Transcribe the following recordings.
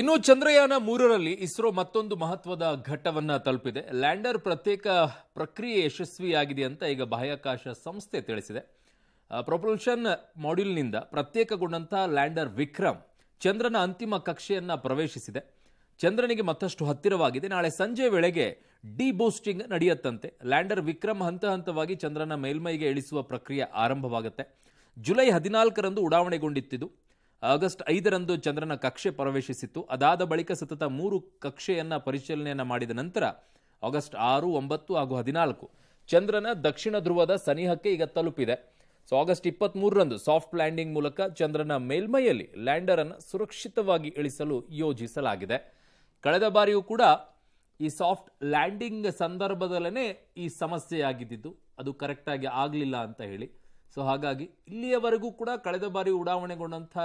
ಇನ್ನು ಚಂದ್ರಯಾನ ಮೂರರಲ್ಲಿ ಇಸ್ರೋ ಮತ್ತೊಂದು ಮಹತ್ವದ ಘಟ್ಟವನ್ನು ತಲುಪಿದೆ ಲ್ಯಾಂಡರ್ ಪ್ರತ್ಯೇಕ ಪ್ರಕ್ರಿಯೆ ಯಶಸ್ವಿಯಾಗಿದೆ ಅಂತ ಈಗ ಬಾಹ್ಯಾಕಾಶ ಸಂಸ್ಥೆ ತಿಳಿಸಿದೆ ಪ್ರೊಪಲ್ಷನ್ ಮಾಡ್ಯೂಲ್ನಿಂದ ಪ್ರತ್ಯೇಕಗೊಂಡಂತಹ ಲ್ಯಾಂಡರ್ ವಿಕ್ರಮ್ ಚಂದ್ರನ ಅಂತಿಮ ಕಕ್ಷೆಯನ್ನು ಪ್ರವೇಶಿಸಿದೆ ಚಂದ್ರನಿಗೆ ಮತ್ತಷ್ಟು ಹತ್ತಿರವಾಗಿದೆ ನಾಳೆ ಸಂಜೆ ವೇಳೆಗೆ ಡಿ ಬೂಸ್ಟಿಂಗ್ ನಡೆಯುತ್ತಂತೆ ಲ್ಯಾಂಡರ್ ವಿಕ್ರಮ್ ಹಂತ ಹಂತವಾಗಿ ಚಂದ್ರನ ಮೇಲ್ಮೈಗೆ ಇಳಿಸುವ ಪ್ರಕ್ರಿಯೆ ಆರಂಭವಾಗುತ್ತೆ ಜುಲೈ ಹದಿನಾಲ್ಕರಂದು ಉಡಾವಣೆಗೊಂಡಿತ್ತಿದ್ದು ಆಗಸ್ಟ್ ಐದರಂದು ಚಂದ್ರನ ಕಕ್ಷೆ ಪ್ರವೇಶಿಸಿತ್ತು ಅದಾದ ಬಳಿಕ ಸತತ ಮೂರು ಕಕ್ಷೆಯನ್ನು ಪರಿಶೀಲನೆಯನ್ನು ಮಾಡಿದ ನಂತರ ಆಗಸ್ಟ್ ಆರು ಒಂಬತ್ತು ಹಾಗೂ ಹದಿನಾಲ್ಕು ಚಂದ್ರನ ದಕ್ಷಿಣ ಧ್ರುವದ ಸನಿಹಕ್ಕೆ ಈಗ ತಲುಪಿದೆ ಸೊ ಆಗಸ್ಟ್ ಇಪ್ಪತ್ತ್ಮೂರರಂದು ಸಾಫ್ಟ್ ಲ್ಯಾಂಡಿಂಗ್ ಮೂಲಕ ಚಂದ್ರನ ಮೇಲ್ಮೈಯಲ್ಲಿ ಲ್ಯಾಂಡರ್ ಅನ್ನು ಸುರಕ್ಷಿತವಾಗಿ ಇಳಿಸಲು ಯೋಜಿಸಲಾಗಿದೆ ಕಳೆದ ಬಾರಿಯೂ ಕೂಡ ಈ ಸಾಫ್ಟ್ ಲ್ಯಾಂಡಿಂಗ್ ಸಂದರ್ಭದಲ್ಲೇ ಈ ಸಮಸ್ಯೆ ಆಗಿದ್ದಿದ್ದು ಅದು ಕರೆಕ್ಟಾಗಿ ಆಗಲಿಲ್ಲ ಅಂತ ಹೇಳಿ ಸೊ ಹಾಗಾಗಿ ಇಲ್ಲಿಯವರೆಗೂ ಕೂಡ ಕಳೆದ ಬಾರಿ ಉಡಾವಣೆಗೊಂಡಂಥ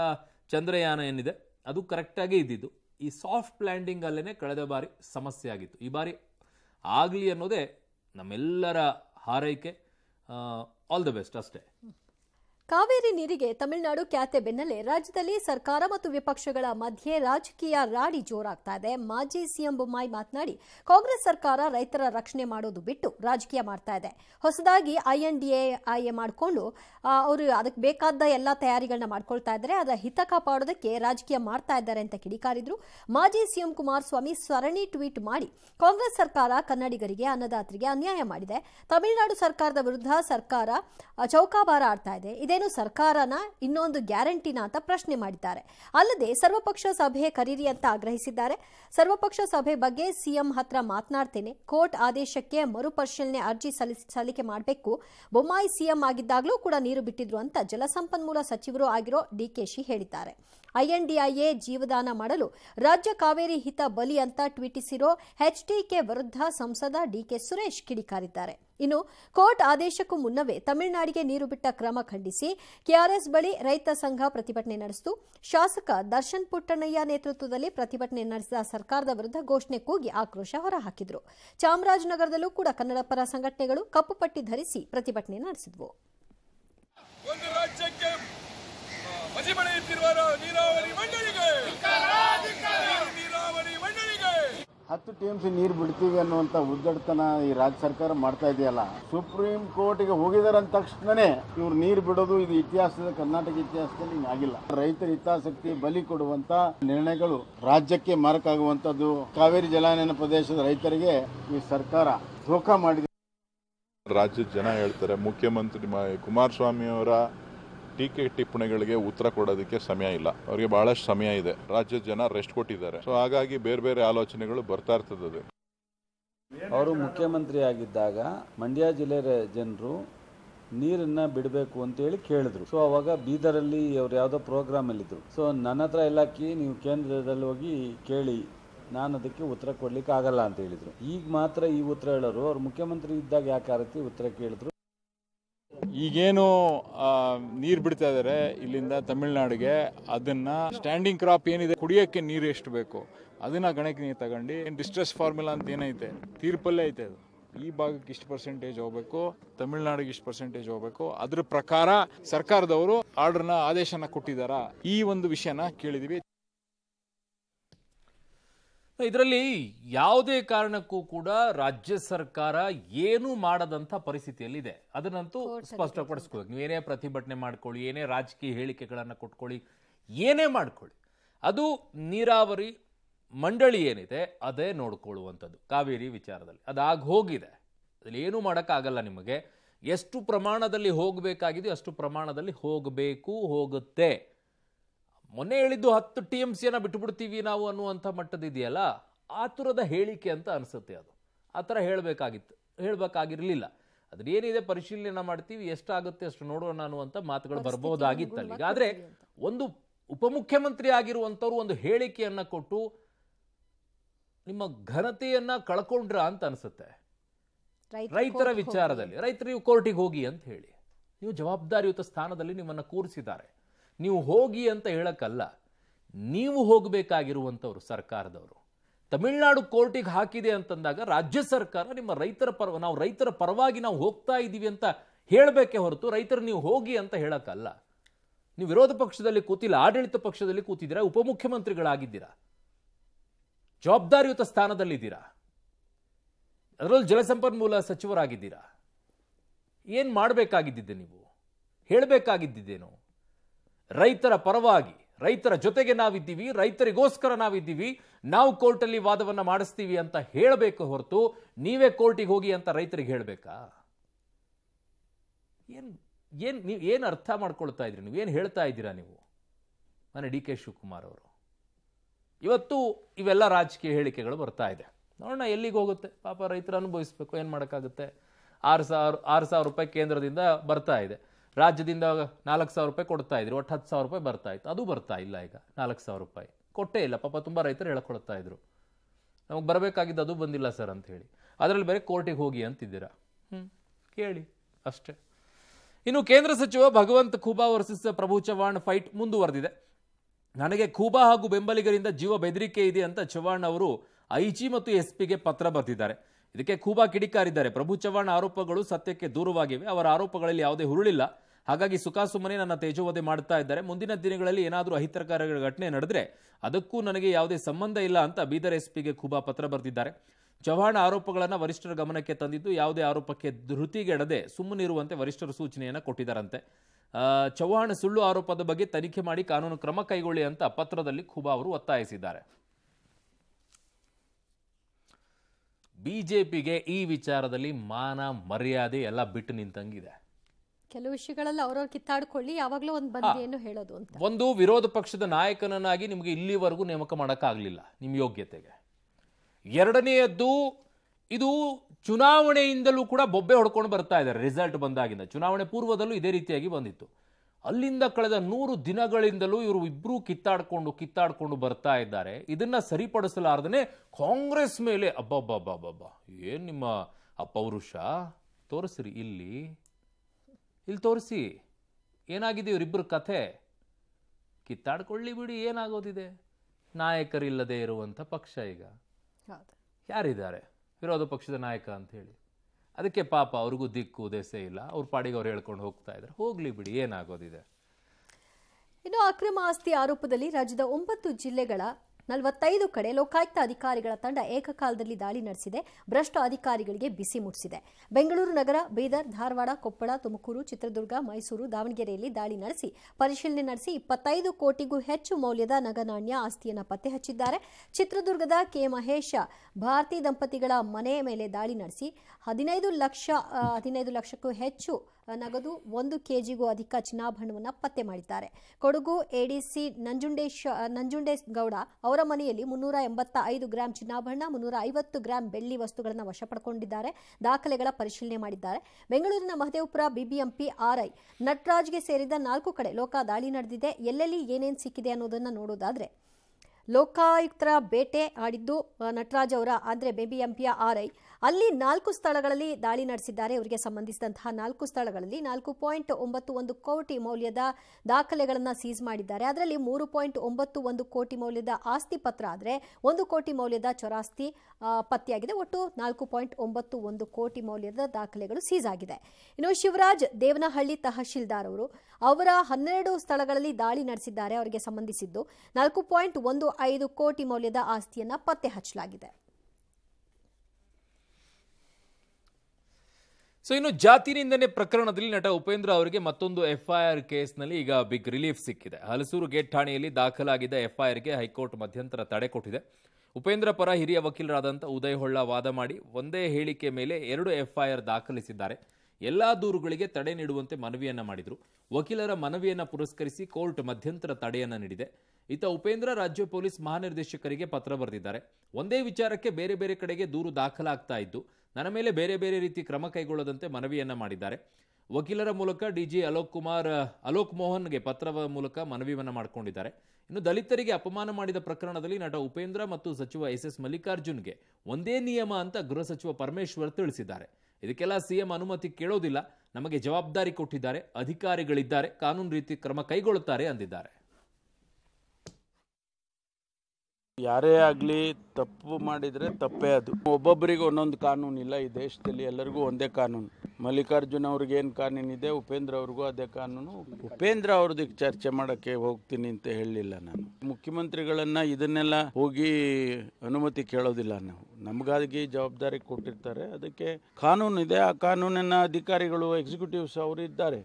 ಚಂದ್ರಯಾನ ಏನಿದೆ ಅದು ಕರೆಕ್ಟಾಗಿ ಇದ್ದಿದ್ದು ಈ ಸಾಫ್ಟ್ ಲ್ಯಾಂಡಿಂಗ್ ಅಲ್ಲೇ ಕಳೆದ ಬಾರಿ ಸಮಸ್ಯೆ ಆಗಿತ್ತು ಈ ಬಾರಿ ಆಗಲಿ ಅನ್ನೋದೇ ನಮ್ಮೆಲ್ಲರ ಹಾರೈಕೆ ಆಲ್ ದ ಬೆಸ್ಟ್ ಅಷ್ಟೇ ಕಾವೇರಿ ನೀರಿಗೆ ತಮಿಳುನಾಡು ಖ್ಯಾತೆ ಬೆನ್ನಲ್ಲೇ ರಾಜ್ಯದಲ್ಲಿ ಸರ್ಕಾರ ಮತ್ತು ವಿಪಕ್ಷಗಳ ಮಧ್ಯೆ ರಾಜಕೀಯ ರಾಡಿ ಜೋರಾಗ್ತಾ ಇದೆ ಮಾಜಿ ಸಿಎಂ ಬೊಮ್ಮಾಯಿ ಮಾತನಾಡಿ ಕಾಂಗ್ರೆಸ್ ಸರ್ಕಾರ ರೈತರ ರಕ್ಷಣೆ ಮಾಡೋದು ಬಿಟ್ಟು ರಾಜಕೀಯ ಮಾಡ್ತಾ ಇದೆ ಹೊಸದಾಗಿ ಐಎನ್ಡಿಎ ಐಎ ಮಾಡಿಕೊಂಡು ಅವರು ಅದಕ್ಕೆ ಬೇಕಾದ ಎಲ್ಲ ತಯಾರಿಗಳನ್ನ ಮಾಡ್ಕೊಳ್ತಾ ಇದ್ದಾರೆ ಅದರ ಹಿತ ಕಾಪಾಡೋದಕ್ಕೆ ರಾಜಕೀಯ ಮಾಡ್ತಾ ಇದ್ದಾರೆ ಅಂತ ಕಿಡಿಕಾರಿದ್ರು ಮಾಜಿ ಸಿಎಂ ಕುಮಾರಸ್ವಾಮಿ ಸರಣಿ ಟ್ವೀಟ್ ಮಾಡಿ ಕಾಂಗ್ರೆಸ್ ಸರ್ಕಾರ ಕನ್ನಡಿಗರಿಗೆ ಅನ್ನದಾತರಿಗೆ ಅನ್ಯಾಯ ಮಾಡಿದೆ ತಮಿಳುನಾಡು ಸರ್ಕಾರದ ವಿರುದ್ಧ ಸರ್ಕಾರ ಚೌಕಾಬಾರ ಆಡ್ತಾ ಇದೆ ಸರ್ಕಾರನ ಇನ್ನೊಂದು ಗ್ಯಾರಂಟಿನ ಅಂತ ಪ್ರಶ್ನೆ ಮಾಡಿದ್ದಾರೆ ಅಲ್ಲದೆ ಸರ್ವಪಕ್ಷ ಸಭೆ ಕರೀರಿ ಅಂತ ಆಗ್ರಹಿಸಿದ್ದಾರೆ ಸರ್ವಪಕ್ಷ ಸಭೆ ಬಗ್ಗೆ ಸಿಎಂ ಹತ್ರ ಮಾತನಾಡ್ತೇನೆ ಕೋರ್ಟ್ ಆದೇಶಕ್ಕೆ ಮರುಪರಿಶೀಲನೆ ಅರ್ಜಿ ಸಲ್ಲಿಕೆ ಮಾಡಬೇಕು ಬೊಮ್ಮಾಯಿ ಸಿಎಂ ಆಗಿದ್ದಾಗಲೂ ಕೂಡ ನೀರು ಬಿಟ್ಟಿದ್ರು ಅಂತ ಜಲಸಂಪನ್ಮೂಲ ಸಚಿವರು ಆಗಿರೋ ಡಿಕೆಶಿ ಹೇಳಿದ್ದಾರೆ ಐಎನ್ಡಿಐಎ ಜೀವದಾನ ಮಾಡಲು ರಾಜ್ಯ ಕಾವೇರಿ ಹಿತ ಬಲಿ ಅಂತ ಟ್ವೀಟಿಸಿರೋ ಎಚ್ಡಿಕೆ ವಿರುದ್ಧ ಸಂಸದ ಡಿಕೆ ಸುರೇಶ್ ಕಿಡಿಕಾರಿದ್ದಾರೆ ಇನ್ನು ಕೋರ್ಟ್ ಆದೇಶಕ್ಕೂ ಮುನ್ನವೇ ತಮಿಳುನಾಡಿಗೆ ನೀರು ಬಿಟ್ಟ ಕ್ರಮ ಖಂಡಿಸಿ ಕೆಆರ್ಎಸ್ ಬಳಿ ರೈತ ಸಂಘ ಪ್ರತಿಭಟನೆ ನಡೆಸಿತು ಶಾಸಕ ದರ್ಶನ್ ಪುಟ್ಟಣ್ಣಯ್ಯ ನೇತೃತ್ವದಲ್ಲಿ ಪ್ರತಿಭಟನೆ ನಡೆಸಿದ ಸರ್ಕಾರದ ವಿರುದ್ಧ ಘೋಷಣೆ ಕೂಗಿ ಆಕ್ರೋಶ ಹೊರಹಾಕಿದ್ರು ಚಾಮರಾಜನಗರದಲ್ಲೂ ಕೂಡ ಕನ್ನಡ ಪರ ಸಂಘಟನೆಗಳು ಕಪ್ಪು ಪಟ್ಟಿ ಧರಿಸಿ ಪ್ರತಿಭಟನೆ ನಡೆಸಿದ್ವು ಹತ್ತು ಟಿ ಸಿ ನೀರು ಬಿಡ್ತೀವಿ ಅನ್ನುವಂತ ಉದ್ದಡತನ ಈ ರಾಜ್ಯ ಸರ್ಕಾರ ಮಾಡ್ತಾ ಇದೆಯಲ್ಲ ಸುಪ್ರೀಂ ಕೋರ್ಟ್ಗೆ ಹೋಗಿದಾರೆ ಅಂದ ತಕ್ಷಣನೇ ಇವ್ರು ನೀರು ಬಿಡೋದು ಇದು ಇತಿಹಾಸದ ಕರ್ನಾಟಕ ಇತಿಹಾಸದಲ್ಲಿ ಆಗಿಲ್ಲ ರೈತರ ಹಿತಾಸಕ್ತಿ ಬಲಿ ಕೊಡುವಂತ ನಿರ್ಣಯಗಳು ರಾಜ್ಯಕ್ಕೆ ಮಾರಕಾಗುವಂತದ್ದು ಕಾವೇರಿ ಜಲಾನಯನ ಪ್ರದೇಶದ ರೈತರಿಗೆ ಈ ಸರ್ಕಾರ ತೋಕ ಮಾಡಿದೆ ರಾಜ್ಯದ ಜನ ಹೇಳ್ತಾರೆ ಮುಖ್ಯಮಂತ್ರಿ ಕುಮಾರಸ್ವಾಮಿ ಅವರ ಟೀಕೆ ಟಿಪ್ಪಣಿಗಳಿಗೆ ಉತ್ತರ ಕೊಡೋದಕ್ಕೆ ಸಮಯ ಇಲ್ಲ ಅವರಿಗೆ ಬಹಳಷ್ಟು ಸಮಯ ಇದೆ ರಾಜ್ಯದ ಜನ ರೆಸ್ಟ್ ಕೊಟ್ಟಿದ್ದಾರೆ ಸೊ ಹಾಗಾಗಿ ಬೇರೆ ಬೇರೆ ಆಲೋಚನೆಗಳು ಬರ್ತಾ ಇರ್ತದೆ ಅವರು ಮುಖ್ಯಮಂತ್ರಿ ಆಗಿದ್ದಾಗ ಮಂಡ್ಯ ಜಿಲ್ಲೆಯ ಜನರು ನೀರನ್ನ ಬಿಡಬೇಕು ಅಂತ ಹೇಳಿ ಕೇಳಿದ್ರು ಸೊ ಅವಾಗ ಬೀದರಲ್ಲಿ ಅವ್ರು ಯಾವುದೋ ಪ್ರೋಗ್ರಾಮ್ ಅಲ್ಲಿದ್ರು ಸೊ ನನ್ನ ಹತ್ರ ಇಲಾಖೆ ನೀವು ಕೇಂದ್ರದಲ್ಲಿ ಹೋಗಿ ಕೇಳಿ ನಾನು ಅದಕ್ಕೆ ಉತ್ತರ ಕೊಡ್ಲಿಕ್ಕೆ ಆಗಲ್ಲ ಅಂತ ಹೇಳಿದ್ರು ಈಗ ಮಾತ್ರ ಈ ಉತ್ತರ ಹೇಳೋರು ಅವ್ರು ಮುಖ್ಯಮಂತ್ರಿ ಇದ್ದಾಗ ಯಾಕೆ ಉತ್ತರ ಕೇಳಿದ್ರು ಈಗೇನು ನೀರು ಬಿಡ್ತಾ ಇದ್ದಾರೆ ಇಲ್ಲಿಂದ ತಮಿಳ್ನಾಡಿಗೆ ಅದನ್ನ ಸ್ಟ್ಯಾಂಡಿಂಗ್ ಕ್ರಾಪ್ ಏನಿದೆ ಕುಡಿಯೋಕ್ಕೆ ನೀರು ಎಷ್ಟು ಬೇಕು ಅದನ್ನ ಗಣಕ್ಕೆ ನೀರು ತಗೊಂಡು ಡಿಸ್ಟ್ರೆಸ್ ಫಾರ್ಮುಲಾ ಅಂತ ಏನೈತೆ ತೀರ್ಪಲ್ಲೇ ಐತೆ ಅದು ಈ ಭಾಗಕ್ಕೆ ಇಷ್ಟು ಪರ್ಸೆಂಟೇಜ್ ಹೋಗ್ಬೇಕು ತಮಿಳ್ನಾಡಿಗೆ ಇಷ್ಟು ಪರ್ಸೆಂಟೇಜ್ ಹೋಗ್ಬೇಕು ಅದ್ರ ಪ್ರಕಾರ ಸರ್ಕಾರದವರು ಆರ್ಡರ್ನ ಆದೇಶನ ಕೊಟ್ಟಿದ್ದಾರಾ ಈ ಒಂದು ವಿಷಯನ ಕೇಳಿದೀವಿ ಇದರಲ್ಲಿ ಯಾವುದೇ ಕಾರಣಕ್ಕೂ ಕೂಡ ರಾಜ್ಯ ಸರ್ಕಾರ ಏನು ಮಾಡದಂಥ ಪರಿಸ್ಥಿತಿಯಲ್ಲಿದೆ ಅದನ್ನಂತೂ ಸ್ಪಷ್ಟಪಡಿಸ್ಕೊಳ್ಬೇಕು ನೀವು ಏನೇ ಪ್ರತಿಭಟನೆ ಮಾಡ್ಕೊಳ್ಳಿ ಏನೇ ರಾಜಕೀಯ ಹೇಳಿಕೆಗಳನ್ನು ಕೊಟ್ಕೊಳ್ಳಿ ಏನೇ ಮಾಡ್ಕೊಳ್ಳಿ ಅದು ನೀರಾವರಿ ಮಂಡಳಿ ಏನಿದೆ ಅದೇ ನೋಡ್ಕೊಳ್ಳುವಂಥದ್ದು ಕಾವೇರಿ ವಿಚಾರದಲ್ಲಿ ಅದಾಗಿ ಹೋಗಿದೆ ಅದರಲ್ಲಿ ಏನೂ ಮಾಡೋಕ್ಕಾಗಲ್ಲ ನಿಮಗೆ ಎಷ್ಟು ಪ್ರಮಾಣದಲ್ಲಿ ಹೋಗಬೇಕಾಗಿದೆ ಅಷ್ಟು ಪ್ರಮಾಣದಲ್ಲಿ ಹೋಗಬೇಕು ಹೋಗುತ್ತೆ ಮೊನ್ನೆ ಹೇಳಿದ್ದು ಹತ್ತು ಟಿ ಎಮ್ ಸಿಯನ್ನು ಬಿಡ್ತೀವಿ ನಾವು ಅನ್ನುವಂಥ ಮಟ್ಟದಿದೆಯಲ್ಲ ಆತುರದ ಹೇಳಿಕೆ ಅಂತ ಅನಿಸುತ್ತೆ ಅದು ಆ ಥರ ಹೇಳಬೇಕಾಗಿತ್ತು ಹೇಳಬೇಕಾಗಿರಲಿಲ್ಲ ಅದ್ರ ಏನಿದೆ ಪರಿಶೀಲನೆ ಮಾಡ್ತೀವಿ ಎಷ್ಟಾಗುತ್ತೆ ಅಷ್ಟು ನೋಡೋಣ ಅನ್ನುವಂಥ ಮಾತುಗಳು ಬರ್ಬೋದಾಗಿತ್ತಲ್ಲ ಈಗ ಆದರೆ ಒಂದು ಉಪಮುಖ್ಯಮಂತ್ರಿ ಆಗಿರುವಂಥವ್ರು ಒಂದು ಹೇಳಿಕೆಯನ್ನು ಕೊಟ್ಟು ನಿಮ್ಮ ಘನತೆಯನ್ನು ಕಳ್ಕೊಂಡ್ರ ಅಂತ ಅನಿಸುತ್ತೆ ರೈತರ ವಿಚಾರದಲ್ಲಿ ರೈತರು ನೀವು ಕೋರ್ಟಿಗೆ ಹೋಗಿ ಅಂತ ಹೇಳಿ ನೀವು ಜವಾಬ್ದಾರಿಯುತ ಸ್ಥಾನದಲ್ಲಿ ನಿಮ್ಮನ್ನು ಕೂರಿಸಿದ್ದಾರೆ ನೀವು ಹೋಗಿ ಅಂತ ಹೇಳಕ್ಕಲ್ಲ ನೀವು ಹೋಗಬೇಕಾಗಿರುವಂಥವ್ರು ಸರ್ಕಾರದವರು ತಮಿಳ್ನಾಡು ಕೋರ್ಟಿಗೆ ಹಾಕಿದೆ ಅಂತಂದಾಗ ರಾಜ್ಯ ಸರ್ಕಾರ ನಿಮ್ಮ ರೈತರ ಪರ ನಾವು ರೈತರ ಪರವಾಗಿ ನಾವು ಹೋಗ್ತಾ ಇದ್ದೀವಿ ಅಂತ ಹೇಳಬೇಕೆ ಹೊರತು ರೈತರು ನೀವು ಹೋಗಿ ಅಂತ ಹೇಳೋಕ್ಕಲ್ಲ ನೀವು ವಿರೋಧ ಪಕ್ಷದಲ್ಲಿ ಕೂತಿಲ್ಲ ಆಡಳಿತ ಪಕ್ಷದಲ್ಲಿ ಕೂತಿದ್ದೀರಾ ಉಪಮುಖ್ಯಮಂತ್ರಿಗಳಾಗಿದ್ದೀರಾ ಜವಾಬ್ದಾರಿಯುತ ಸ್ಥಾನದಲ್ಲಿದ್ದೀರಾ ಅದರಲ್ಲೂ ಜಲಸಂಪನ್ಮೂಲ ಸಚಿವರಾಗಿದ್ದೀರಾ ಏನು ಮಾಡಬೇಕಾಗಿದ್ದಿದ್ದೆ ನೀವು ಹೇಳಬೇಕಾಗಿದ್ದೇನು ರೈತರ ಪರವಾಗಿ ರೈತರ ಜೊತೆಗೆ ನಾವಿದ್ದೀವಿ ರೈತರಿಗೋಸ್ಕರ ನಾವಿದ್ದೀವಿ ನಾವು ಕೋರ್ಟಲ್ಲಿ ವಾದವನ್ನು ಮಾಡಿಸ್ತೀವಿ ಅಂತ ಹೇಳಬೇಕು ಹೊರತು ನೀವೇ ಕೋರ್ಟಿಗೆ ಹೋಗಿ ಅಂತ ರೈತರಿಗೆ ಹೇಳಬೇಕಾ ಏನು ಏನು ನೀವು ಏನು ಅರ್ಥ ಮಾಡ್ಕೊಳ್ತಾ ಇದ್ರಿ ಏನು ಹೇಳ್ತಾ ಇದ್ದೀರಾ ನೀವು ಮನೆ ಡಿ ಕೆ ಶಿವಕುಮಾರ್ ಅವರು ಇವತ್ತು ಇವೆಲ್ಲ ರಾಜಕೀಯ ಹೇಳಿಕೆಗಳು ಬರ್ತಾ ಇದೆ ನೋಡೋಣ ಎಲ್ಲಿಗೆ ಹೋಗುತ್ತೆ ಪಾಪ ರೈತರು ಅನುಭವಿಸ್ಬೇಕು ಏನು ಮಾಡೋಕ್ಕಾಗುತ್ತೆ ಆರು ಸಾವಿರ ಆರು ಸಾವಿರ ರೂಪಾಯಿ ಕೇಂದ್ರದಿಂದ ಬರ್ತಾ ಇದೆ ರಾಜ್ಯದಿಂದ ನಾಲ್ಕು ಸಾವಿರ ರೂಪಾಯಿ ಕೊಡ್ತಾ ಇದ್ರು ಒಟ್ಟು ಹತ್ತು ಸಾವಿರ ರೂಪಾಯಿ ಬರ್ತಾ ಇತ್ತು ಅದು ಬರ್ತಾ ಇಲ್ಲ ಈಗ ನಾಲ್ಕು ಸಾವಿರ ರೂಪಾಯಿ ಕೊಟ್ಟೇ ಇಲ್ಲ ಪಾಪ ತುಂಬ ರೈತರು ಹೇಳ್ಕೊಳ್ತಾ ಇದ್ರು ನಮಗೆ ಬರಬೇಕಾಗಿದ್ದು ಅದು ಬಂದಿಲ್ಲ ಸರ್ ಅಂತ ಹೇಳಿ ಅದರಲ್ಲಿ ಬೇರೆ ಕೋರ್ಟಿಗೆ ಹೋಗಿ ಅಂತಿದ್ದೀರಾ ಹ್ಞೂ ಕೇಳಿ ಅಷ್ಟೇ ಇನ್ನು ಕೇಂದ್ರ ಸಚಿವ ಭಗವಂತ್ ಖೂಬಾ ವರ್ಸಸ್ ಪ್ರಭು ಚವ್ಹಾಣ್ ಫೈಟ್ ಮುಂದುವರೆದಿದೆ ನನಗೆ ಖೂಬಾ ಹಾಗೂ ಬೆಂಬಲಿಗರಿಂದ ಜೀವ ಬೆದರಿಕೆ ಇದೆ ಅಂತ ಚವ್ಹಾಣ್ ಅವರು ಐಜಿ ಮತ್ತು ಎಸ್ ಪಿಗೆ ಪತ್ರ ಬರೆದಿದ್ದಾರೆ ಇದಕ್ಕೆ ಖೂಬಾ ಕಿಡಿಕಾರಿದ್ದಾರೆ ಪ್ರಭು ಚವ್ಹಾಣ್ ಆರೋಪಗಳು ಸತ್ಯಕ್ಕೆ ದೂರವಾಗಿವೆ ಅವರ ಆರೋಪಗಳಲ್ಲಿ ಯಾವುದೇ ಹುರುಳಿಲ್ಲ ಹಾಗಾಗಿ ಸುಖಾಸುಮ್ಮನೆ ನನ್ನ ತೇಜೋವಧೆ ಮಾಡ್ತಾ ಇದ್ದಾರೆ ಮುಂದಿನ ದಿನಗಳಲ್ಲಿ ಏನಾದರೂ ಅಹಿತಕರ ಘಟನೆ ನಡೆದರೆ ಅದಕ್ಕೂ ನನಗೆ ಯಾವುದೇ ಸಂಬಂಧ ಇಲ್ಲ ಅಂತ ಬೀದರ್ ಎಸ್ಪಿಗೆ ಖೂಬಾ ಪತ್ರ ಬರೆದಿದ್ದಾರೆ ಚವ್ಹಾಣ್ ಆರೋಪಗಳನ್ನು ವರಿಷ್ಠರ ಗಮನಕ್ಕೆ ತಂದಿದ್ದು ಯಾವುದೇ ಆರೋಪಕ್ಕೆ ಧೃತಿಗೆಡದೆ ಸುಮ್ಮನಿರುವಂತೆ ವರಿಷ್ಠರು ಸೂಚನೆಯನ್ನು ಕೊಟ್ಟಿದ್ದಾರಂತೆ ಚವ್ಹಾಣ್ ಸುಳ್ಳು ಆರೋಪದ ಬಗ್ಗೆ ತನಿಖೆ ಮಾಡಿ ಕಾನೂನು ಕ್ರಮ ಕೈಗೊಳ್ಳಿ ಅಂತ ಪತ್ರದಲ್ಲಿ ಖೂಬಾ ಅವರು ಒತ್ತಾಯಿಸಿದ್ದಾರೆ ಬಿ ಈ ವಿಚಾರದಲ್ಲಿ ಮಾನ ಮರ್ಯಾದೆ ಎಲ್ಲ ಬಿಟ್ಟು ನಿಂತಂಗಿದೆ ಕೆಲವು ವಿಷಯಗಳಲ್ಲಿ ಅವರವ್ರು ಕಿತ್ತಾಡ್ಕೊಳ್ಳಿ ಯಾವಾಗಲೂ ಒಂದು ಬಂದು ಏನು ಹೇಳೋದು ಅಂತ ಒಂದು ವಿರೋಧ ಪಕ್ಷದ ನಾಯಕನನ್ನಾಗಿ ನಿಮಗೆ ಇಲ್ಲಿವರೆಗೂ ನೇಮಕ ಮಾಡೋಕ್ಕಾಗಲಿಲ್ಲ ನಿಮ್ಮ ಯೋಗ್ಯತೆಗೆ ಎರಡನೆಯದ್ದು ಇದು ಚುನಾವಣೆಯಿಂದಲೂ ಕೂಡ ಬೊಬ್ಬೆ ಹೊಡ್ಕೊಂಡು ಬರ್ತಾ ಇದ್ದಾರೆ ರಿಸಲ್ಟ್ ಬಂದಾಗಿಂದ ಚುನಾವಣೆ ಪೂರ್ವದಲ್ಲೂ ಇದೇ ರೀತಿಯಾಗಿ ಬಂದಿತ್ತು ಅಲ್ಲಿಂದ ಕಳೆದ ನೂರು ದಿನಗಳಿಂದಲೂ ಇವರು ಇಬ್ಬರೂ ಕಿತ್ತಾಡ್ಕೊಂಡು ಕಿತ್ತಾಡ್ಕೊಂಡು ಬರ್ತಾ ಇದ್ದಾರೆ ಇದನ್ನು ಸರಿಪಡಿಸಲಾರ್ದೇ ಕಾಂಗ್ರೆಸ್ ಮೇಲೆ ಅಬ್ಬಬ್ಬಬ್ಬಬ್ಬಬ್ಬ ಏನು ನಿಮ್ಮ ಅಪೌರುಷ ತೋರಿಸ್ರಿ ಇಲ್ಲಿ ಇಲ್ಲಿ ತೋರಿಸಿ ಏನಾಗಿದೆ ಇವರಿಬ್ಬರ ಕಥೆ ಕಿತ್ತಾಡ್ಕೊಳ್ಳಿ ಬಿಡಿ ಏನಾಗೋದಿದೆ ನಾಯಕರಿಲ್ಲದೆ ಇರುವಂಥ ಪಕ್ಷ ಈಗ ಯಾರಿದ್ದಾರೆ ವಿರೋಧ ಪಕ್ಷದ ನಾಯಕ ಅಂತ ಹೇಳಿ ಅದಕ್ಕೆ ಪಾಪ ಅವ್ರಿಗೂ ದಿಕ್ಕು ದೆಸೆ ಇಲ್ಲ ಅವ್ರ ಪಾಡಿಗೆ ಅವ್ರು ಹೇಳ್ಕೊಂಡು ಹೋಗ್ತಾ ಇದ್ದಾರೆ ಹೋಗಲಿ ಬಿಡಿ ಏನಾಗೋದಿದೆ ಇನ್ನು ಅಕ್ರಮ ಆಸ್ತಿ ಆರೋಪದಲ್ಲಿ ರಾಜ್ಯದ ಒಂಬತ್ತು ಜಿಲ್ಲೆಗಳ ನಲವತ್ತೈದು ಕಡೆ ಲೋಕಾಯುಕ್ತ ಅಧಿಕಾರಿಗಳ ತಂಡ ಏಕಕಾಲದಲ್ಲಿ ದಾಳಿ ನಡೆಸಿದೆ ಭ್ರಷ್ಟ ಅಧಿಕಾರಿಗಳಿಗೆ ಬಿಸಿ ಮುಟ್ಟಿಸಿದೆ ಬೆಂಗಳೂರು ನಗರ ಬೀದರ್ ಧಾರವಾಡ ಕೊಪ್ಪಳ ತುಮಕೂರು ಚಿತ್ರದುರ್ಗ ಮೈಸೂರು ದಾವಣಗೆರೆಯಲ್ಲಿ ದಾಳಿ ನಡೆಸಿ ಪರಿಶೀಲನೆ ನಡೆಸಿ ಇಪ್ಪತ್ತೈದು ಕೋಟಿಗೂ ಹೆಚ್ಚು ಮೌಲ್ಯದ ನಗನಾಣ್ಯ ಆಸ್ತಿಯನ್ನು ಪತ್ತೆ ಹಚ್ಚಿದ್ದಾರೆ ಚಿತ್ರದುರ್ಗದ ಕೆ ಮಹೇಶ ಭಾರತಿ ದಂಪತಿಗಳ ಮನೆಯ ಮೇಲೆ ದಾಳಿ ನಡೆಸಿ ಹದಿನೈದು ಲಕ್ಷ ಹದಿನೈದು ಲಕ್ಷಕ್ಕೂ ಹೆಚ್ಚು ನಗದು ಒಂದು ಕೆಜಿಗೂ ಅಧಿಕ ಚಿನ್ನಾಭರಣವನ್ನು ಪತ್ತೆ ಮಾಡಿದ್ದಾರೆ ಕೊಡಗು ಎಡಿಸಿ ನಂಜುಂಡೇಶ್ ನಂಜುಂಡೇಶ್ ಗೌಡ ಅವರ ಮನೆಯಲ್ಲಿ ಮುನ್ನೂರ ಎಂಬತ್ತ ಐದು ಗ್ರಾಂ ಚಿನ್ನಾಭರಣ ಮುನ್ನೂರ ಐವತ್ತು ಗ್ರಾಂ ಬೆಳ್ಳಿ ವಸ್ತುಗಳನ್ನು ವಶಪಡಿಕೊಂಡಿದ್ದಾರೆ ದಾಖಲೆಗಳ ಪರಿಶೀಲನೆ ಮಾಡಿದ್ದಾರೆ ಬೆಂಗಳೂರಿನ ಮಹದೇವಪುರ ಬಿಬಿಎಂಪಿ ಆರ್ಐ ನಟರಾಜ್ಗೆ ಸೇರಿದ ನಾಲ್ಕು ಕಡೆ ಲೋಕ ದಾಳಿ ನಡೆದಿದೆ ಎಲ್ಲೆಲ್ಲಿ ಏನೇನು ಸಿಕ್ಕಿದೆ ಅನ್ನೋದನ್ನು ನೋಡೋದಾದರೆ ಲೋಕಾಯುಕ್ತರ ಬೇಟೆ ಆಡಿದ್ದು ನಟರಾಜ್ ಅವರ ಅಂದರೆ ಬಿಬಿಎಂಪಿಯ ಆರ್ಐ ಅಲ್ಲಿ ನಾಲ್ಕು ಸ್ಥಳಗಳಲ್ಲಿ ದಾಳಿ ನಡೆಸಿದ್ದಾರೆ ಇವರಿಗೆ ಸಂಬಂಧಿಸಿದಂತಹ ನಾಲ್ಕು ಸ್ಥಳಗಳಲ್ಲಿ ನಾಲ್ಕು ಪಾಯಿಂಟ್ ಒಂಬತ್ತು ಒಂದು ಕೋಟಿ ಮೌಲ್ಯದ ದಾಖಲೆಗಳನ್ನು ಸೀಸ್ ಮಾಡಿದ್ದಾರೆ ಅದರಲ್ಲಿ ಮೂರು ಪಾಯಿಂಟ್ ಒಂಬತ್ತು ಒಂದು ಕೋಟಿ ಮೌಲ್ಯದ ಆಸ್ತಿ ಪತ್ರ ಆದರೆ ಒಂದು ಕೋಟಿ ಮೌಲ್ಯದ ಚೊರಾಸ್ತಿ ಪತ್ತೆಯಾಗಿದೆ ಒಟ್ಟು ನಾಲ್ಕು ಪಾಯಿಂಟ್ ಒಂಬತ್ತು ಒಂದು ಕೋಟಿ ಮೌಲ್ಯದ ದಾಖಲೆಗಳು ಸೀಸ್ ಆಗಿದೆ ಇನ್ನು ಶಿವರಾಜ್ ದೇವನಹಳ್ಳಿ ತಹಶೀಲ್ದಾರ್ ಅವರು ಅವರ ಹನ್ನೆರಡು ಸ್ಥಳಗಳಲ್ಲಿ ದಾಳಿ ನಡೆಸಿದ್ದಾರೆ ಅವರಿಗೆ ಸಂಬಂಧಿಸಿದ್ದು ನಾಲ್ಕು ಪಾಯಿಂಟ್ ಒಂದು ಐದು ಕೋಟಿ ಮೌಲ್ಯದ ಆಸ್ತಿಯನ್ನು ಪತ್ತೆ ಹಚ್ಚಲಾಗಿದೆ ಸೊ ಇನ್ನು ಜಾತಿ ನಿಂದನೆ ಪ್ರಕರಣದಲ್ಲಿ ನಟ ಉಪೇಂದ್ರ ಅವರಿಗೆ ಮತ್ತೊಂದು ಎಫ್ಐಆರ್ ಕೇಸ್ನಲ್ಲಿ ಈಗ ಬಿಗ್ ರಿಲೀಫ್ ಸಿಕ್ಕಿದೆ ಹಲಸೂರು ಗೇಟ್ ಠಾಣೆಯಲ್ಲಿ ದಾಖಲಾಗಿದ್ದ ಎಫ್ಐಆರ್ಗೆ ಹೈಕೋರ್ಟ್ ಮಧ್ಯಂತರ ತಡೆ ಕೊಟ್ಟಿದೆ ಉಪೇಂದ್ರ ಪರ ಹಿರಿಯ ವಕೀಲರಾದಂಥ ಉದಯ್ ಹೊಳ್ಳ ವಾದ ಮಾಡಿ ಒಂದೇ ಹೇಳಿಕೆ ಮೇಲೆ ಎರಡು ಎಫ್ಐಆರ್ ದಾಖಲಿಸಿದ್ದಾರೆ ಎಲ್ಲ ದೂರುಗಳಿಗೆ ತಡೆ ನೀಡುವಂತೆ ಮನವಿಯನ್ನ ಮಾಡಿದರು ವಕೀಲರ ಮನವಿಯನ್ನು ಪುರಸ್ಕರಿಸಿ ಕೋರ್ಟ್ ಮಧ್ಯಂತರ ತಡೆಯನ್ನು ನೀಡಿದೆ ಇತ ಉಪೇಂದ್ರ ರಾಜ್ಯ ಪೊಲೀಸ್ ಮಹಾನಿರ್ದೇಶಕರಿಗೆ ಪತ್ರ ಬರೆದಿದ್ದಾರೆ ಒಂದೇ ವಿಚಾರಕ್ಕೆ ಬೇರೆ ಬೇರೆ ಕಡೆಗೆ ದೂರು ದಾಖಲಾಗ್ತಾ ಇದ್ದು ನನ್ನ ಮೇಲೆ ಬೇರೆ ಬೇರೆ ರೀತಿ ಕ್ರಮ ಕೈಗೊಳ್ಳದಂತೆ ಮನವಿಯನ್ನು ಮಾಡಿದ್ದಾರೆ ವಕೀಲರ ಮೂಲಕ ಡಿ ಜಿ ಅಲೋಕ್ ಕುಮಾರ್ ಅಲೋಕ್ ಮೋಹನ್ಗೆ ಪತ್ರದ ಮೂಲಕ ಮನವಿಯನ್ನು ಮಾಡಿಕೊಂಡಿದ್ದಾರೆ ಇನ್ನು ದಲಿತರಿಗೆ ಅಪಮಾನ ಮಾಡಿದ ಪ್ರಕರಣದಲ್ಲಿ ನಟ ಉಪೇಂದ್ರ ಮತ್ತು ಸಚಿವ ಎಸ್ ಎಸ್ ಮಲ್ಲಿಕಾರ್ಜುನ್ಗೆ ಒಂದೇ ನಿಯಮ ಅಂತ ಗೃಹ ಸಚಿವ ಪರಮೇಶ್ವರ್ ತಿಳಿಸಿದ್ದಾರೆ ಇದಕ್ಕೆಲ್ಲ ಸಿಎಂ ಅನುಮತಿ ಕೇಳೋದಿಲ್ಲ ನಮಗೆ ಜವಾಬ್ದಾರಿ ಕೊಟ್ಟಿದ್ದಾರೆ ಅಧಿಕಾರಿಗಳಿದ್ದಾರೆ ಕಾನೂನು ರೀತಿ ಕ್ರಮ ಕೈಗೊಳ್ಳುತ್ತಾರೆ ಅಂದಿದ್ದಾರೆ ಯಾರೇ ಆಗಲಿ ತಪ್ಪು ಮಾಡಿದರೆ ತಪ್ಪೇ ಅದು ಒಬ್ಬೊಬ್ಬರಿಗೆ ಒಂದೊಂದು ಕಾನೂನು ಇಲ್ಲ ಈ ದೇಶದಲ್ಲಿ ಎಲ್ಲರಿಗೂ ಒಂದೇ ಕಾನೂನು ಮಲ್ಲಿಕಾರ್ಜುನ್ ಅವ್ರಿಗೇನು ಕಾನೂನಿದೆ ಉಪೇಂದ್ರ ಅವ್ರಿಗೂ ಅದೇ ಕಾನೂನು ಉಪೇಂದ್ರ ಅವ್ರದಕ್ಕೆ ಚರ್ಚೆ ಮಾಡೋಕ್ಕೆ ಹೋಗ್ತೀನಿ ಅಂತ ಹೇಳಲಿಲ್ಲ ನಾನು ಮುಖ್ಯಮಂತ್ರಿಗಳನ್ನು ಇದನ್ನೆಲ್ಲ ಹೋಗಿ ಅನುಮತಿ ಕೇಳೋದಿಲ್ಲ ನಾವು ನಮಗಾಗಿ ಜವಾಬ್ದಾರಿ ಕೊಟ್ಟಿರ್ತಾರೆ ಅದಕ್ಕೆ ಕಾನೂನು ಇದೆ ಆ ಕಾನೂನನ್ನ ಅಧಿಕಾರಿಗಳು ಎಕ್ಸಿಕ್ಯೂಟಿವ್ಸ್ ಅವರು ಇದ್ದಾರೆ